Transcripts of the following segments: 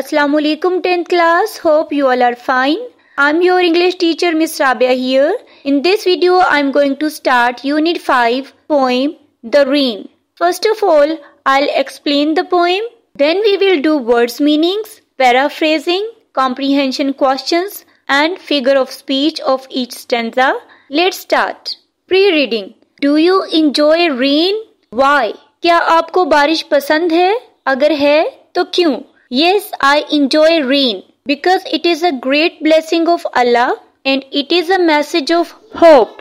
Assalamu alaikum 10th class. Hope you all are fine. I'm your English teacher Miss Rabia here. In this video I'm going to start Unit 5 poem The Rain. First of all I'll explain the poem. Then we will do words meanings, paraphrasing, comprehension questions and figure of speech of each stanza. Let's start. Pre-reading. Do you enjoy rain? Why? क्या आपको बारिश पसंद है अगर है तो क्यों Yes, I enjoy rain because it is a great blessing of Allah and it is a message of hope.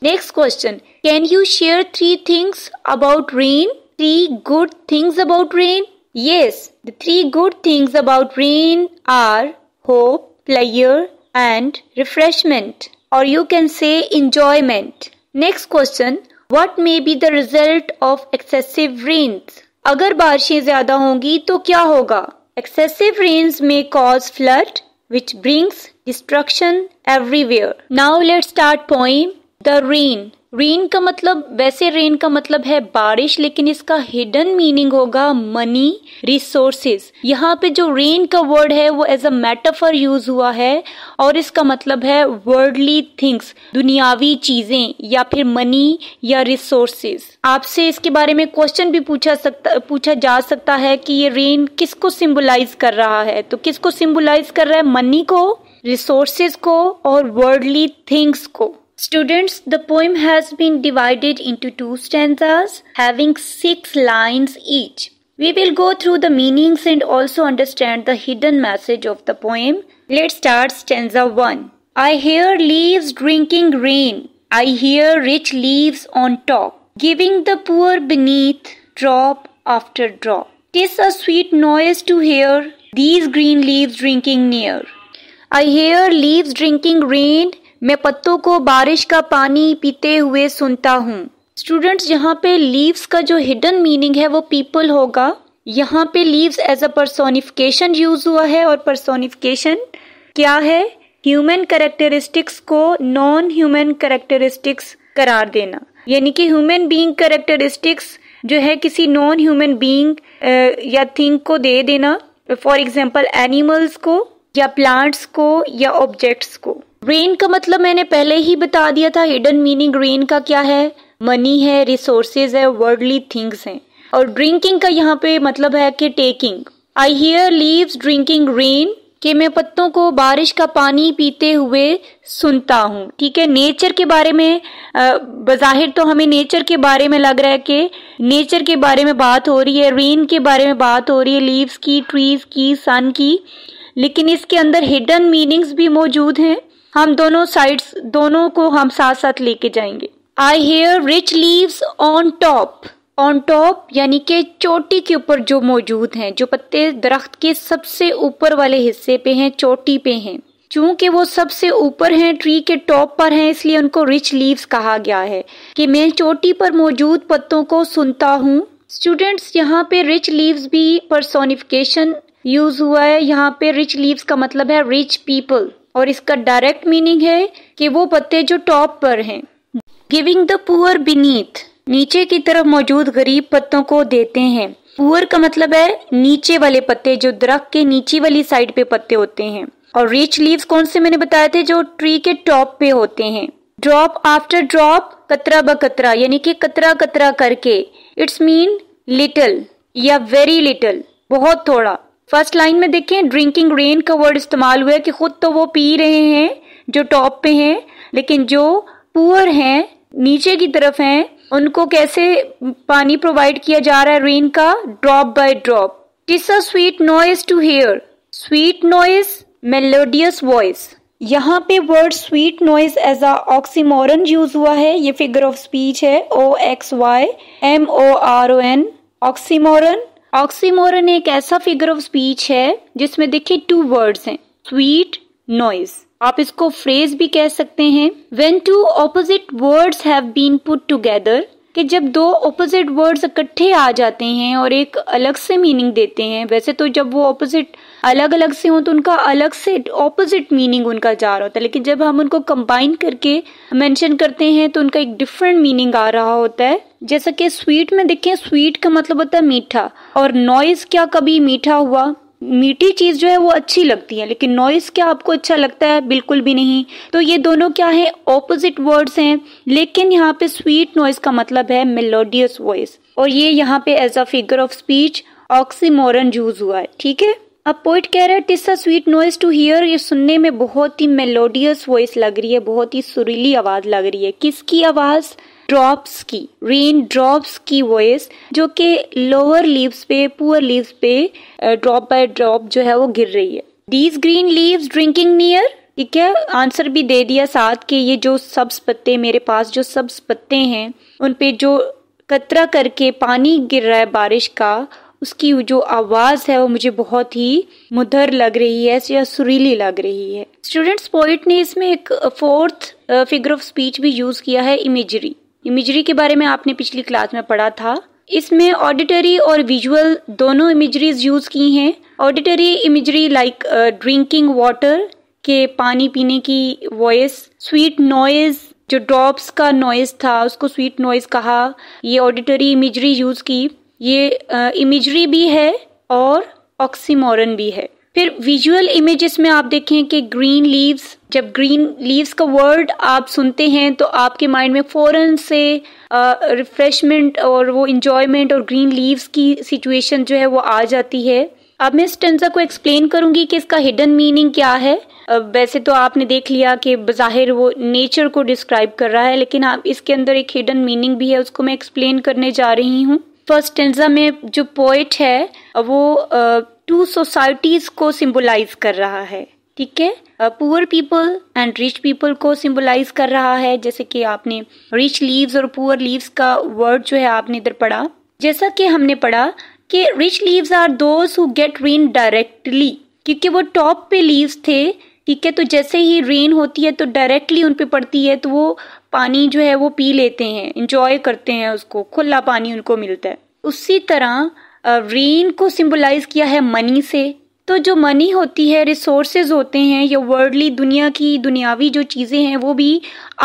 Next question Can you share three things about rain? Three good things about rain? Yes, the three good things about rain are hope, pleasure, and refreshment, or you can say enjoyment. Next question What may be the result of excessive rains? अगर बारिशें ज्यादा होंगी तो क्या होगा excessive rain में cause flood which brings destruction everywhere now let start point the rain rain का मतलब वैसे रेन का मतलब है बारिश लेकिन इसका हिडन मीनिंग होगा मनी रिसोर्सेज यहाँ पे जो रेन का वर्ड है वो एज अ मेटाफर यूज हुआ है और इसका मतलब है वर्ल्डली थिंग्स दुनियावी चीजें या फिर मनी या रिसोर्सेज आपसे इसके बारे में क्वेश्चन भी पूछा सकता पूछा जा सकता है कि ये रेन किसको सिंबलाइज कर रहा है तो किसको सिंबलाइज कर रहा है मनी को रिसोर्सेज को और वर्ल्डली थिंग्स को Students, the poem has been divided into two stanzas having six lines each. We will go through the meanings and also understand the hidden message of the poem. Let's start stanza 1. I hear leaves drinking rain. I hear rich leaves on top, giving the poor beneath drop after drop. Tis a sweet noise to hear these green leaves drinking near. I hear leaves drinking rain. मैं पत्तों को बारिश का पानी पीते हुए सुनता हूँ स्टूडेंट्स यहाँ पे लीव्स का जो हिडन मीनिंग है वो पीपल होगा यहाँ पे leaves as a personification use हुआ है और परसोनिफिकेशन क्या है ह्यूमन करेक्टरिस्टिक्स को नॉन ह्यूमन करेक्टरिस्टिक्स करार देना यानी कि ह्यूमन बीइंग करेक्टरिस्टिक्स जो है किसी नॉन ह्यूमन बीइंग या थिंग को दे देना फॉर एग्जांपल एनिमल्स को या प्लांट्स को या ऑब्जेक्ट्स को रेन का मतलब मैंने पहले ही बता दिया था हिडन मीनिंग रेन का क्या है मनी है रिसोर्सेज है वर्ल्डली थिंग्स हैं और ड्रिंकिंग का यहाँ पे मतलब है कि taking I hear leaves drinking rain कि मैं पत्तों को बारिश का पानी पीते हुए सुनता हूँ ठीक है नेचर के बारे में बाहिर तो हमें नेचर के बारे में लग रहा है कि नेचर के बारे में बात हो रही है रेन के बारे में बात हो रही है लीव्स की ट्रीज की सन की लेकिन इसके अंदर हिडन मीनिंग्स भी मौजूद हैं हम दोनों साइड्स दोनों को हम साथ साथ लेके जाएंगे I hear rich leaves on top on top यानी के चोटी के ऊपर जो मौजूद हैं जो पत्ते दरख्त के सबसे ऊपर वाले हिस्से पे हैं चोटी पे हैं चूंकि वो सबसे ऊपर हैं ट्री के टॉप पर हैं इसलिए उनको रिच लीव्स कहा गया है कि मैं चोटी पर मौजूद पत्तों को सुनता हूँ स्टूडेंट्स यहाँ पे रिच लीव्स भी परसोनिफिकेशन यूज हुआ है यहाँ पे रिच लीव्स का मतलब है रिच पीपल और इसका डायरेक्ट मीनिंग है कि वो पत्ते जो टॉप पर हैं गिविंग द पुअर बीनीथ नीचे की तरफ मौजूद गरीब पत्तों को देते हैं पुअर का मतलब है नीचे वाले पत्ते जो दरख्त के नीचे वाली साइड पे पत्ते होते हैं और रिच लीव्स कौन से मैंने बताए थे जो ट्री के टॉप पे होते हैं ड्रॉप आफ्टर ड्रॉप कतरा ब कतरा यानी कि कतरा कतरा करके इट्स मीन लिटल या वेरी लिटल बहुत थोड़ा फर्स्ट लाइन में देखें ड्रिंकिंग रेन का वर्ड इस्तेमाल हुआ है कि खुद तो वो पी रहे हैं जो टॉप पे हैं लेकिन जो पुअर हैं नीचे की तरफ हैं उनको कैसे पानी प्रोवाइड किया जा रहा है रेन का drop by drop TISS a sweet noise to hair sweet noise melodious voice यहाँ पे word sweet noise as a oxymoron use हुआ है ये फिगर ऑफ स्पीच है ओ x Y M O R O N oxymoron oxymoron एक ऐसा figure of speech है जिसमें देखिए टू वर्ड्स हैं स्वीट नॉइज आप इसको फ्रेज भी कह सकते हैं when to opposite words have been put together कि जब दो ऑपोजिट वर्ड्स इकट्ठे आ जाते हैं और एक अलग से मीनिंग देते हैं वैसे तो जब वो ऑपोजिट अलग अलग से हों तो उनका अलग से ऑपोजिट मीनिंग उनका जा रहा होता है लेकिन जब हम उनको कंबाइन करके मेंशन करते हैं तो उनका एक डिफरेंट मीनिंग आ रहा होता है जैसा कि स्वीट में देखें स्वीट का मतलब होता है मीठा और नॉइज क्या कभी मीठा हुआ मीठी चीज़ जो है वो अच्छी लगती है लेकिन नॉइस क्या आपको अच्छा लगता है बिल्कुल भी नहीं तो ये दोनों क्या है ऑपोजिट वर्ड्स हैं लेकिन यहाँ पे स्वीट नॉइस का मतलब है मेलोडियस वॉइस और ये यहाँ पे as a figure of speech oxymoron use हुआ है ठीक है अब पोइट कह रहा है TISS sweet noise to here ये सुनने में बहुत ही मेलोडियस वॉइस लग रही है बहुत ही सुरीली आवाज़ लग रही है किसकी आवाज़ ड्रॉप्स की रेन ड्रॉप्स की वॉइस जो कि लोअर लीव्स पे पुअर लीव्स पे ड्रॉप बाय ड्रॉप जो है वो गिर रही है these green leaves drinking near ठीक है आंसर भी दे दिया साथ के ये जो सब्स पत्ते मेरे पास जो सब्स पत्ते हैं उन पे जो कतरा करके पानी गिर रहा है बारिश का उसकी जो आवाज़ है वो मुझे बहुत ही मुधर लग रही है या सुरीली लग रही है स्टूडेंट्स पोइट ने इसमें एक फोर्थ फिगर ऑफ स्पीच भी यूज़ किया है इमेजरी इमेजरी के बारे में आपने पिछली क्लास में पढ़ा था इसमें ऑडिटरी और विजुअल दोनों इमेजरीज यूज़ की हैं auditory imagery like drinking water के पानी पीने की वॉइस स्वीट नॉइज जो ड्रॉप्स का नॉइज था उसको स्वीट नॉइज कहा ये ऑडिटरी इमेजरी यूज़ की ये इमेजरी भी है और ऑक्सीमोरन भी है फिर विजुअल इमेजेस में आप देखें कि ग्रीन लीव्स जब ग्रीन लीव्स का वर्ड आप सुनते हैं तो आपके माइंड में फ़ौरन से रिफ़्रेशमेंट और वो इंजॉयमेंट और ग्रीन लीव्स की सिचुएशन जो है वो आ जाती है अब मैं स्टेंजा को एक्सप्लेन करूंगी कि इसका हिडन मीनिंग क्या है वैसे तो आपने देख लिया कि बाहिर वो नेचर को डिस्क्राइब कर रहा है लेकिन आप इसके अंदर एक हिडन मीनिंग भी है उसको मैं एक्सप्लेन करने जा रही हूँ फर्स्ट टेंजा में जो पोइट है वो टू uh, सोसाइटीज़ को सिंबलाइज कर रहा है ठीक है poor people and rich people को सिंबलाइज कर रहा है जैसे कि आपने रिच लीव्स और पुअर लीव्स का वर्ड जो है आपने इधर पढ़ा जैसा कि हमने पढ़ा कि rich leaves are those who get rain directly क्योंकि वो टॉप पे लीव्स थे ठीक है तो जैसे ही रेन होती है तो डायरेक्टली उन पे पड़ती है तो वो पानी जो है वो पी लेते हैं इंजॉय करते हैं उसको खुला पानी उनको मिलता है उसी तरह रेन को सिंबलाइज किया है मनी से तो जो मनी होती है रिसोर्सेज होते हैं या वर्ल्डली दुनिया की दुनियावी जो चीज़ें हैं वो भी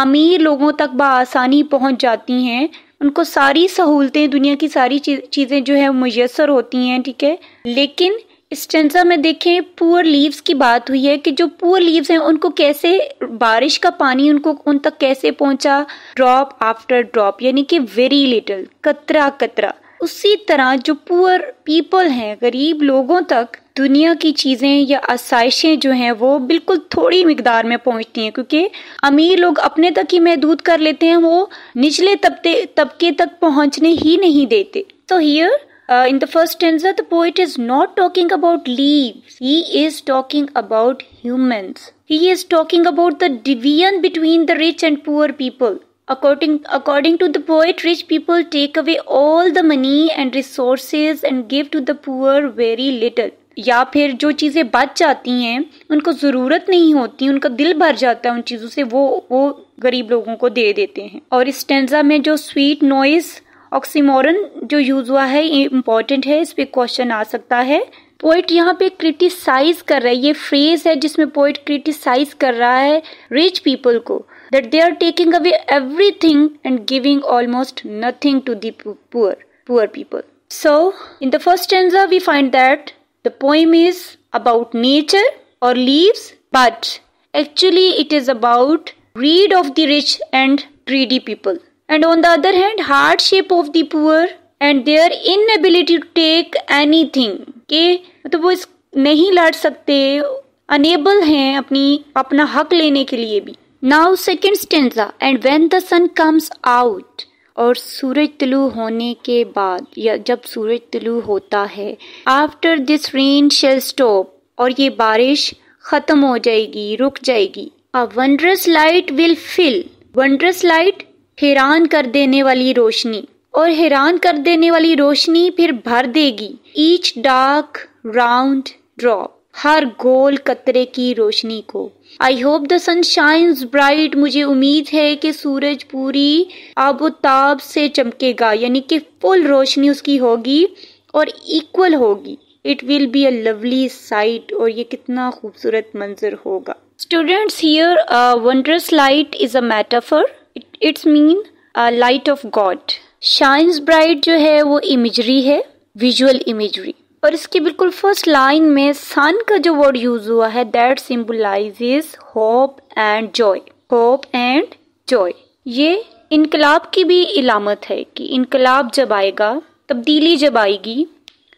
अमीर लोगों तक बसानी पहुंच जाती हैं उनको सारी सहूलतें दुनिया की सारी चीज़ें जो है मुयसर होती हैं ठीक है लेकिन चंसा में देखें पुअर लीव्स की बात हुई है कि जो पुअर लीव्स हैं उनको कैसे बारिश का पानी उनको उन तक कैसे पहुंचा ड्रॉप आफ्टर ड्रॉप यानी कि वेरी लिटिल कतरा कतरा उसी तरह जो पुअर पीपल हैं गरीब लोगों तक दुनिया की चीज़ें या आसाइशें जो हैं वो बिल्कुल थोड़ी मकदार में पहुंचती हैं क्योंकि अमीर लोग अपने तक ही महदूद कर लेते हैं वो निचले तबके तबके तक पहुंचने ही नहीं देते तो here Uh, in the first stanza, the poet is not talking about leaves, he is talking about humans. He is talking about the division between the rich and poor people. According, according to the poet, rich people take away all the money and resources and give to the poor very little. या फिर जो चीज़ें बच जाती हैं उनको ज़रूरत नहीं होती उनका दिल भर जाता है उन चीज़ों से वो वो गरीब लोगों को दे देते हैं और इस टेंजा में जो स्वीट नॉइज़ ऑक्सीमोरन जो यूज हुआ है ये इम्पोर्टेंट है इस पर क्वेश्चन आ सकता है पोइट यहाँ पे क्रिटिसाइज कर रहा है ये फ्रेज है जिसमें पोइट क्रिटिसाइज कर रहा है रिच पीपल को that they are taking away everything and giving almost nothing to the poor poor people so in the first stanza we find that the poem is about nature और leaves but actually it is about greed of the rich and greedy people and on the other hand hardship of the poor and their inability to take anything के मतलब वो इस नहीं लड़ सकते enable हैं अपनी अपना हक लेने के लिए भी now second stanza and when the sun comes out और सूरज तलु होने के बाद या जब सूरज तलु होता है after this rain shall stop और ये बारिश ख़त्म हो जाएगी रुक जाएगी a wondrous light will fill wondrous light हैरान कर देने वाली रोशनी और हैरान कर देने वाली रोशनी फिर भर देगी ईच डार्क राउंड ड्रॉप हर गोल कतरे की रोशनी को I hope the sun shines bright मुझे उम्मीद है कि सूरज पूरी आबोताब से चमकेगा यानी कि फुल रोशनी उसकी होगी और इक्वल होगी it will be a lovely sight और ये कितना खूबसूरत मंजर होगा students here wondrous light is a metaphor it's mean light of God shines bright जो है वो इमेजरी है विजुअल इमेजरी और इसकी बिल्कुल फर्स्ट लाइन में सन का जो वर्ड यूज हुआ है that symbolises hope and joy hope and joy ये इनकलाब की भी इलामत है कि इनकलाब जब आएगा तब्दीली जब आएगी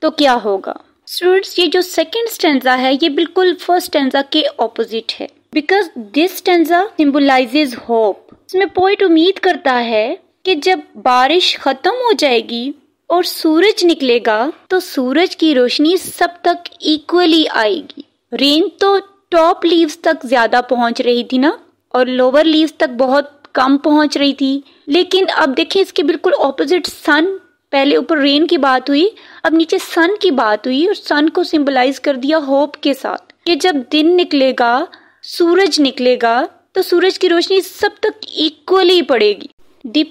तो क्या होगा स्टूडेंट्स ये जो सेकेंड स्टेंजा है ये बिल्कुल फर्स्ट स्टेंजा के ऑपोजिट है because this stanza symbolises hope इसमें पोइट उम्मीद करता है कि जब बारिश खत्म हो जाएगी और सूरज निकलेगा तो सूरज की रोशनी सब तक इक्वली आएगी रेन तो टॉप लीव्स तक ज़्यादा पहुंच रही थी ना और लोअर लीव्स तक बहुत कम पहुंच रही थी लेकिन अब देखें इसके बिल्कुल ऑपोजिट सन पहले ऊपर रेन की बात हुई अब नीचे सन की बात हुई और सन को सिंबलाइज कर दिया होप के साथ कि जब दिन निकलेगा सूरज निकलेगा तो सूरज की रोशनी सब तक इक्वली पड़ेगी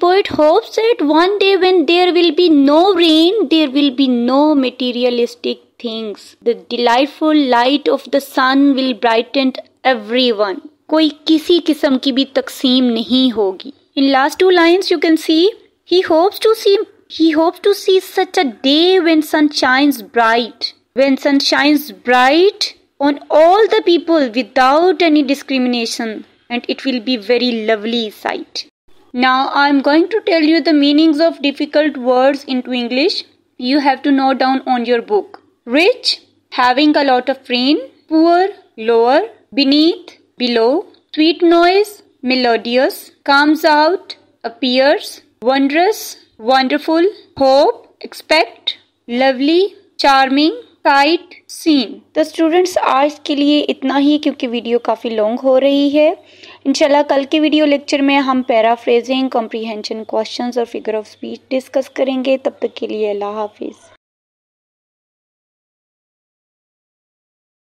दोइट hopes at one day when there will be no rain there will be no materialistic things the delightful light of the sun will brightened everyone कोई किसी किस्म की भी तकसीम नहीं होगी in last two lines you can see he hopes to see he hope to see such a day when sun shines bright when sun shines bright on all the people without any discrimination and it will be very lovely sight. Now I am going to tell you the meanings of difficult words into English. You have to note down on your book. Rich, having a lot of rain. Poor, lower. Beneath, below. Sweet noise, melodious. Comes out, appears. Wondrous, wonderful. Hope, expect. Lovely, charming काइट scene तो students आज के लिए इतना ही क्योंकि video काफ़ी long हो रही है इंशाल्लाह कल के वीडियो लेक्चर में हम पैराफ्रेजिंग कॉम्प्रीहेंशन क्वेश्चंस और फिगर ऑफ स्पीच डिस्कस करेंगे तब तक के लिए अल्लाह हाफिज़